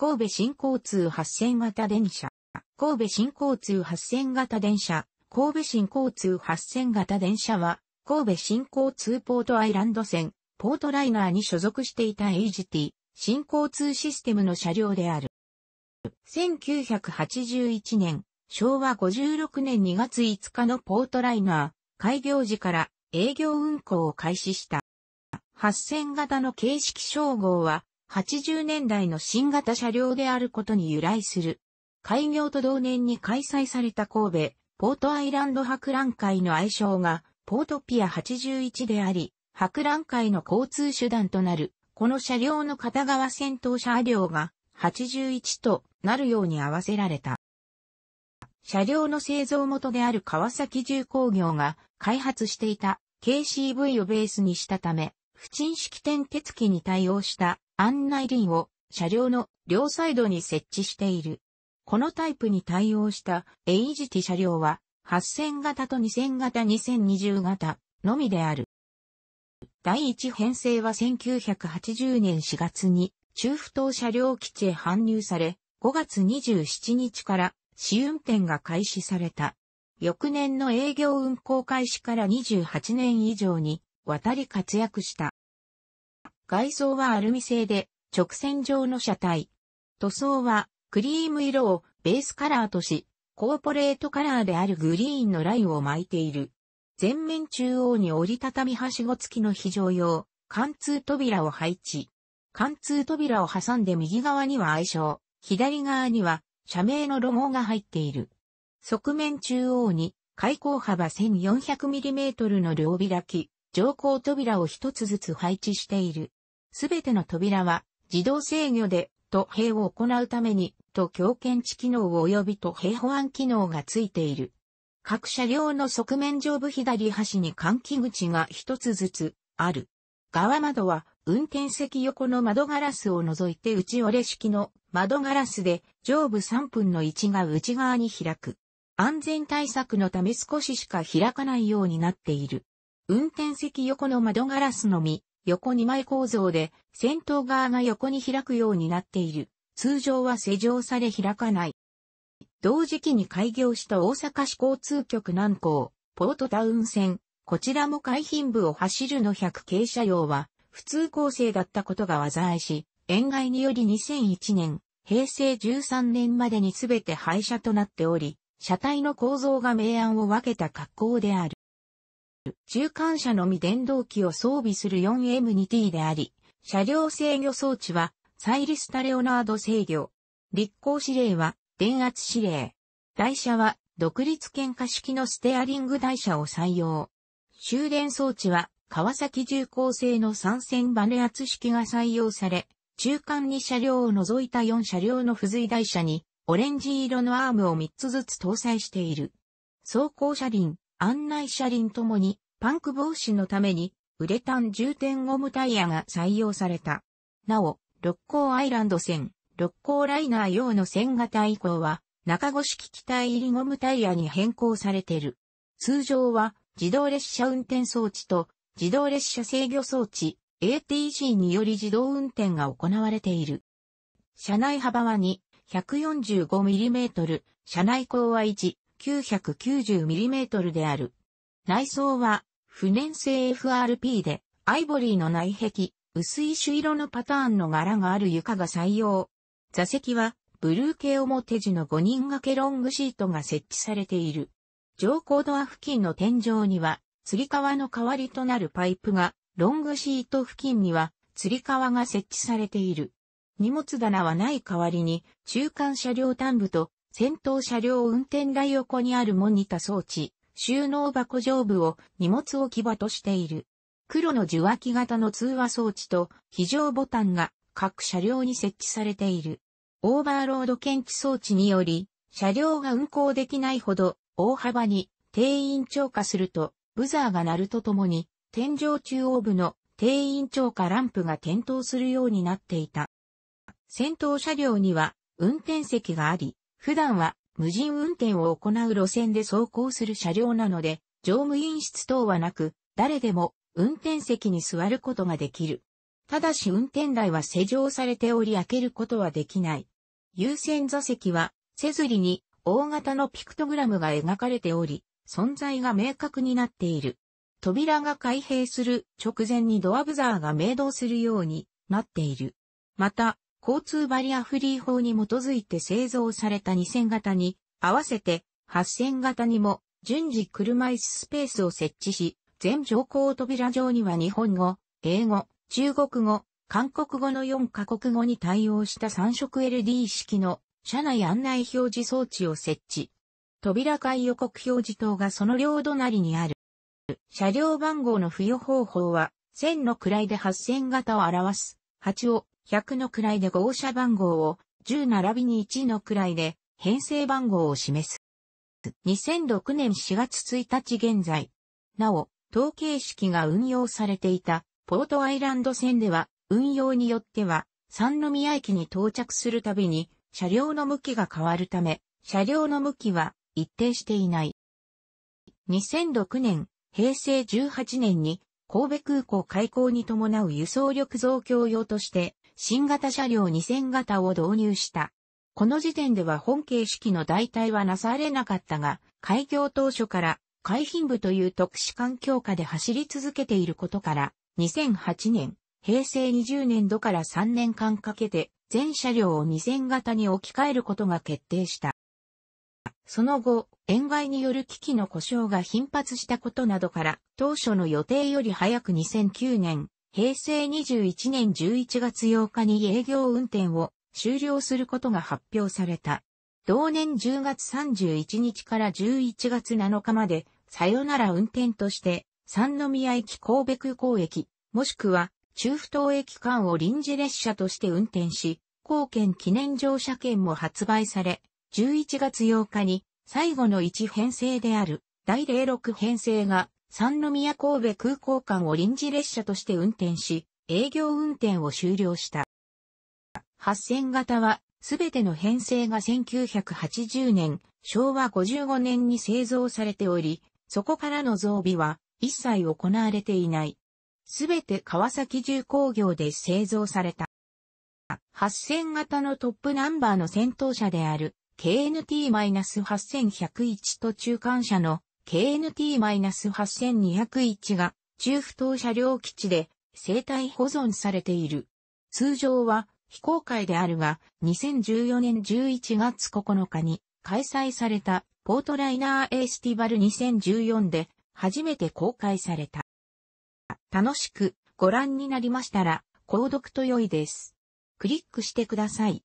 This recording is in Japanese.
神戸新交通8000型電車。神戸新交通8000型電車。神戸新交通8000型電車は、神戸新交通ポートアイランド線、ポートライナーに所属していた AGT、新交通システムの車両である。1981年、昭和56年2月5日のポートライナー、開業時から営業運行を開始した。8000型の形式称号は、80年代の新型車両であることに由来する。開業と同年に開催された神戸、ポートアイランド博覧会の愛称が、ポートピア81であり、博覧会の交通手段となる、この車両の片側先頭車両が81となるように合わせられた。車両の製造元である川崎重工業が開発していた KCV をベースにしたため、不沈式点鉄機に対応した案内輪を車両の両サイドに設置している。このタイプに対応したエイジティ車両は8000型と2000型2020型のみである。第1編成は1980年4月に中不島車両基地へ搬入され、5月27日から試運転が開始された。翌年の営業運行開始から28年以上に渡り活躍した。外装はアルミ製で直線状の車体。塗装はクリーム色をベースカラーとし、コーポレートカラーであるグリーンのラインを巻いている。前面中央に折りたたみはしご付きの非常用、貫通扉を配置。貫通扉を挟んで右側には愛称、左側には社名のロゴが入っている。側面中央に開口幅 1400mm の両開き、乗降扉を一つずつ配置している。すべての扉は自動制御でと閉を行うためにと強検知機能及びと閉保安機能がついている。各車両の側面上部左端に換気口が一つずつある。側窓は運転席横の窓ガラスを除いて内折れ式の窓ガラスで上部3分の1が内側に開く。安全対策のため少ししか開かないようになっている。運転席横の窓ガラスのみ、横2枚構造で、先頭側が横に開くようになっている。通常は施錠され開かない。同時期に開業した大阪市交通局南港、ポートタウン線、こちらも海浜部を走るの100系車両は、普通構成だったことが災いし、沿外により2001年、平成13年までに全て廃車となっており、車体の構造が明暗を分けた格好である。中間車のみ電動機を装備する 4M2T であり、車両制御装置は、サイリスタ・レオナード制御。立行指令は、電圧指令。台車は、独立喧嘩式のステアリング台車を採用。終電装置は、川崎重工製の三線バネ圧式が採用され、中間に車両を除いた4車両の付随台車に、オレンジ色のアームを3つずつ搭載している。走行車輪、案内車輪ともにパンク防止のためにウレタン充填ゴムタイヤが採用された。なお、六甲アイランド線、六甲ライナー用の線型以降は中越式機体入りゴムタイヤに変更されている。通常は自動列車運転装置と自動列車制御装置 ATC により自動運転が行われている。車内幅は2、145mm、車内高は1、990mm である。内装は、不燃性 FRP で、アイボリーの内壁、薄い朱色のパターンの柄がある床が採用。座席は、ブルー系表地の5人掛けロングシートが設置されている。上高ドア付近の天井には、吊り革の代わりとなるパイプが、ロングシート付近には、吊り革が設置されている。荷物棚はない代わりに、中間車両端部と戦闘車両運転台横にあるモニタ装置、収納箱上部を荷物置き場としている。黒の受話器型の通話装置と非常ボタンが各車両に設置されている。オーバーロード検知装置により、車両が運行できないほど大幅に定員超過すると、ブザーが鳴るとともに、天井中央部の定員超過ランプが点灯するようになっていた。先頭車両には運転席があり、普段は無人運転を行う路線で走行する車両なので、乗務員室等はなく、誰でも運転席に座ることができる。ただし運転台は施錠されており開けることはできない。優先座席は、せずりに大型のピクトグラムが描かれており、存在が明確になっている。扉が開閉する直前にドアブザーが明動するようになっている。また、交通バリアフリー法に基づいて製造された2000型に、合わせて8000型にも順次車椅子スペースを設置し、全乗降扉上には日本語、英語、中国語、韓国語の4カ国語に対応した3色 LD 式の車内案内表示装置を設置。扉開予告表示灯がその両隣にある。車両番号の付与方法は、線の位で8000型を表す、8を100の位で号車番号を10並びに1の位で編成番号を示す。2006年4月1日現在、なお、統計式が運用されていたポートアイランド線では、運用によっては、三宮駅に到着するたびに、車両の向きが変わるため、車両の向きは一定していない。2006年、平成18年に神戸空港開港に伴う輸送力増強用として新型車両2000型を導入した。この時点では本形式の代替はなされなかったが、開業当初から海浜部という特殊環境下で走り続けていることから、2008年、平成20年度から3年間かけて、全車両を2000型に置き換えることが決定した。その後、塩害による機器の故障が頻発したことなどから、当初の予定より早く2009年、平成21年11月8日に営業運転を終了することが発表された。同年10月31日から11月7日まで、さよなら運転として、三宮駅神戸空港駅、もしくは中府東駅間を臨時列車として運転し、貢献記念乗車券も発売され、11月8日に最後の1編成である第06編成が三宮神戸空港間を臨時列車として運転し、営業運転を終了した。8000型は、すべての編成が1980年、昭和55年に製造されており、そこからの増備は一切行われていない。すべて川崎重工業で製造された。8000型のトップナンバーの先頭車である KNT-8101 と中間車の KNT-8201 が中不等車両基地で生体保存されている。通常は非公開であるが、2014年11月9日に開催されたポートライナーエースティバル2014で初めて公開された。楽しくご覧になりましたら、購読と良いです。クリックしてください。